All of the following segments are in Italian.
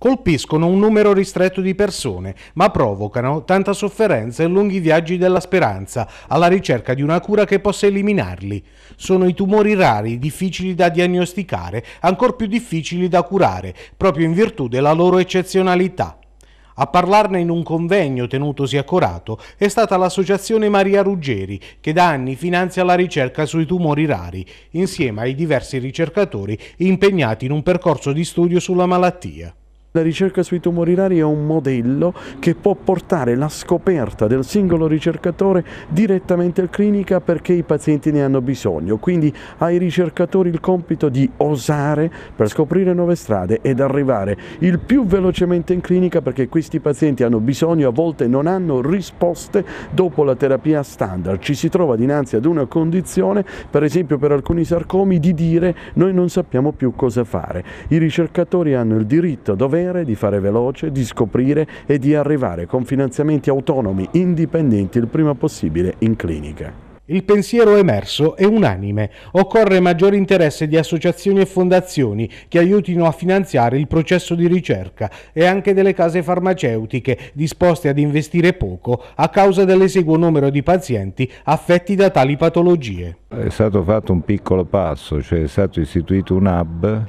colpiscono un numero ristretto di persone, ma provocano tanta sofferenza e lunghi viaggi della speranza, alla ricerca di una cura che possa eliminarli. Sono i tumori rari, difficili da diagnosticare, ancor più difficili da curare, proprio in virtù della loro eccezionalità. A parlarne in un convegno tenutosi a Corato è stata l'Associazione Maria Ruggeri, che da anni finanzia la ricerca sui tumori rari, insieme ai diversi ricercatori impegnati in un percorso di studio sulla malattia. La ricerca sui tumori rari è un modello che può portare la scoperta del singolo ricercatore direttamente in clinica perché i pazienti ne hanno bisogno, quindi ai ricercatori il compito di osare per scoprire nuove strade ed arrivare il più velocemente in clinica perché questi pazienti hanno bisogno, a volte non hanno risposte dopo la terapia standard, ci si trova dinanzi ad una condizione, per esempio per alcuni sarcomi, di dire noi non sappiamo più cosa fare. I ricercatori hanno il diritto, dovere dovere di fare veloce, di scoprire e di arrivare con finanziamenti autonomi, indipendenti il prima possibile in clinica. Il pensiero emerso è unanime. Occorre maggiore interesse di associazioni e fondazioni che aiutino a finanziare il processo di ricerca e anche delle case farmaceutiche disposte ad investire poco a causa dell'eseguo numero di pazienti affetti da tali patologie. È stato fatto un piccolo passo, cioè è stato istituito un hub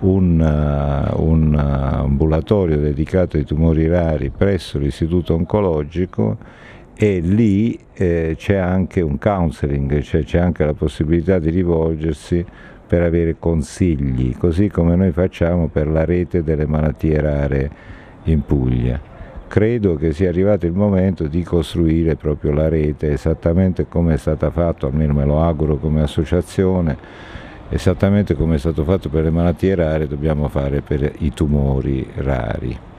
un, eh, un eh, ambulatorio dedicato ai tumori rari presso l'istituto oncologico e lì eh, c'è anche un counseling, cioè c'è anche la possibilità di rivolgersi per avere consigli, così come noi facciamo per la rete delle malattie rare in Puglia. Credo che sia arrivato il momento di costruire proprio la rete esattamente come è stata fatta, almeno me lo auguro come associazione, esattamente come è stato fatto per le malattie rare dobbiamo fare per i tumori rari.